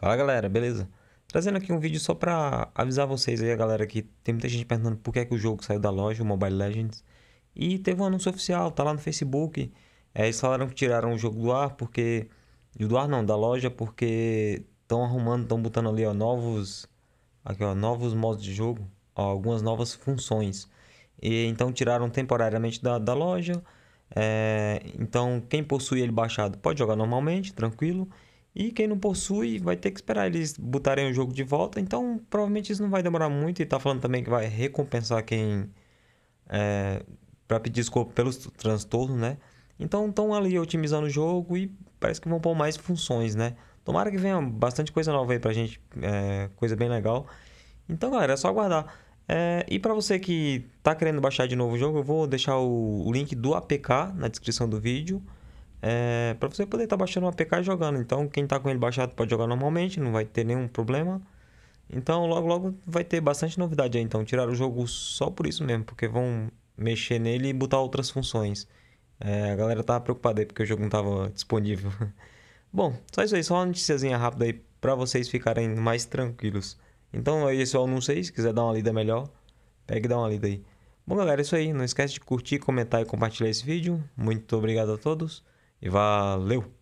Fala galera, beleza? Trazendo aqui um vídeo só pra avisar vocês aí, a galera, que tem muita gente perguntando por que, é que o jogo saiu da loja, o Mobile Legends. E teve um anúncio oficial, tá lá no Facebook. É, eles falaram que tiraram o jogo do ar porque. Do ar não, da loja, porque estão arrumando, estão botando ali, ó, novos. Aqui, ó, novos modos de jogo, ó, algumas novas funções. E então tiraram temporariamente da, da loja. É, então, quem possui ele baixado pode jogar normalmente, tranquilo. E quem não possui vai ter que esperar eles botarem o jogo de volta. Então, provavelmente isso não vai demorar muito. E tá falando também que vai recompensar quem. É, para pedir desculpa pelos transtornos, né? Então, estão ali otimizando o jogo e parece que vão pôr mais funções, né? Tomara que venha bastante coisa nova aí pra gente. É, coisa bem legal. Então, galera, é só aguardar. É, e para você que tá querendo baixar de novo o jogo, eu vou deixar o, o link do APK na descrição do vídeo é, para você poder estar tá baixando o APK e jogando. Então, quem está com ele baixado pode jogar normalmente, não vai ter nenhum problema. Então, logo, logo vai ter bastante novidade aí. Então, tirar o jogo só por isso mesmo, porque vão mexer nele e botar outras funções. É, a galera tava preocupada aí porque o jogo não estava disponível. Bom, só isso aí, só uma noticiazinha rápida aí para vocês ficarem mais tranquilos. Então, esse é o não aí. Se quiser dar uma lida melhor, pegue e dá uma lida aí. Bom, galera, é isso aí. Não esquece de curtir, comentar e compartilhar esse vídeo. Muito obrigado a todos. E valeu!